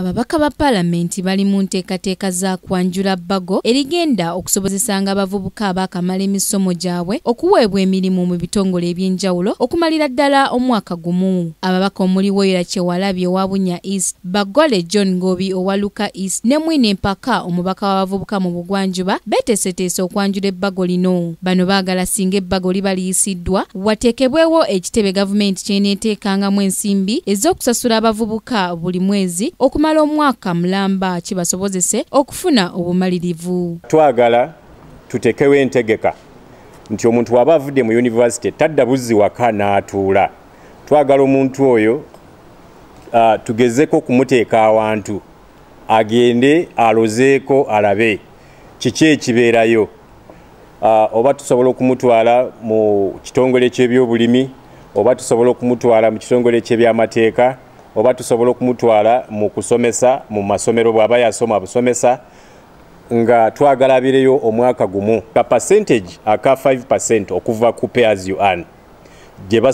ababaka ba paalamenti bali mu nteekateeka za kwanjula bago erigenda okusobozesanga abavubuka abaakamala emisomo gyabwe okuweebwa emirimu mu bitongole eby'enjawulo okumalira ddala omwaka gumu ababaka omuli woyera kyewalabye owabunya east bagole john gobi owaluka east ne mwine empaka omubaka w'abavubuka mu bugwanjuba beeteeseteese okwanjula ebbago lino bano baagala singa ebbago liba liyisiddwa watekebwewo ekitebe gavumenti kyeneeteekangamu ensimbi ez'okusasula abavubuka buli mwezi okumala okumala omwaka mulamba kibasobozese okufuna obumalirivu twagala tutekewo entegeka nti omuntu waba avudde mu univesity tadda buzzi waka n'atuula twagala omuntu oyo uh, tugezeko okumuteeka awantu agende alozeeko alabe kiki ekibeerayo uh, oba tusobola okumutwala mu kitongole ky'ebyobulimi oba tusobola okumutwala mu kitongole ky'ebyamateeka oba tusobola okumutwala mu kusomesa mu masomero bw'aba yasoma busomesa nga twagala abireyo omwaka gumu ka percentage aka 5 okuva ku pairsu an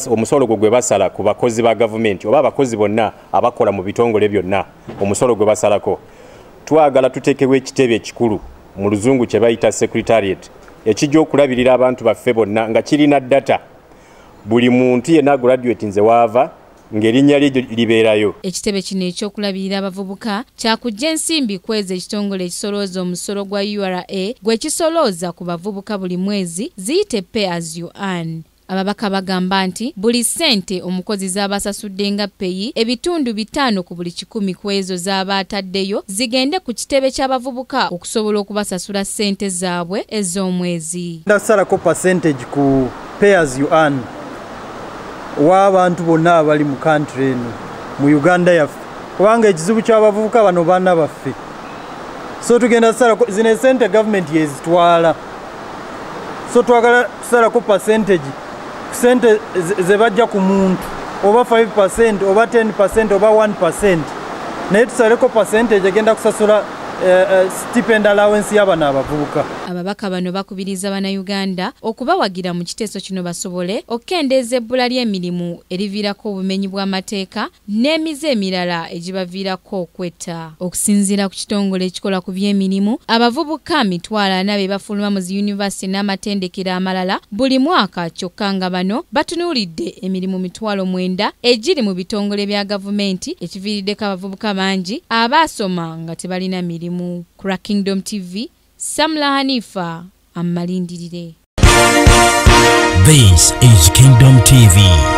omusolo gwe gwe basala ku bakozi ba gavumenti oba abakozi bonna abakola mu bitongole byonna omusolo gwe basalako twagala tuteekewo ekitebe ekikulu mu luzungu kye bayita secretariat ekijja okulabirira abantu baffe bonna nga kirina data buli muntu yenna graduate nze waava ngerinya lye liberayo ekitebe kino ekyokulabirira abavubuka kyakujja ensimbi kweza ekitongole ekisolooza omusolo gwa ura gwekisolooza ku bavubuka buli mwezi ziyite pe as uan ababaka bagamba nti buli ssente omukozi z'abasasudde nga peyi ebitundu bitaano ku buli kikumi ku ezo z'abaataddeyo zigende ku kitebe ky'abavubuka okusobola okubasasula ssente zaabwe ez'omwezi ndasalako percentage ku payers you earn w'abantu bonna abali mu kantry eno mu uganda yaffe kubanga ekizibu ky'abavubuka bano baana baffe so tugenda tusalako zino esente gavumenti yezitwala so twagala tusalako pasentagi sente ze bajja ku muntu oba 5 oba 10 oba 1 naye tusaleko pasentagi egenda kusasula Eh, eh, stipend allowance y'abana abavubuka ababaka bano bakubiriza bannayuganda okubawagira mu kiteeso kino basobole okkendeeza ebbula ly'emirimu eriviirako obumenyi bw'amateeka n'emize emirala egibaviirako okwetta okusinziira ku kitongole ekikola ku by'emirimu abavubuka mitwala na be bafuluma mu ziyunivasite n'amatendekero amalala buli mwaka kyokka nga bano batunuulidde emirimu mitwalo mwenda egiri mu bitongole bya gavumenti ekiviiriddeko abavubuka bangi abaasoma nga tebalina mirimu buli mu cra kingdom tv samla hanifa ammalindirire This is Kingdom TV.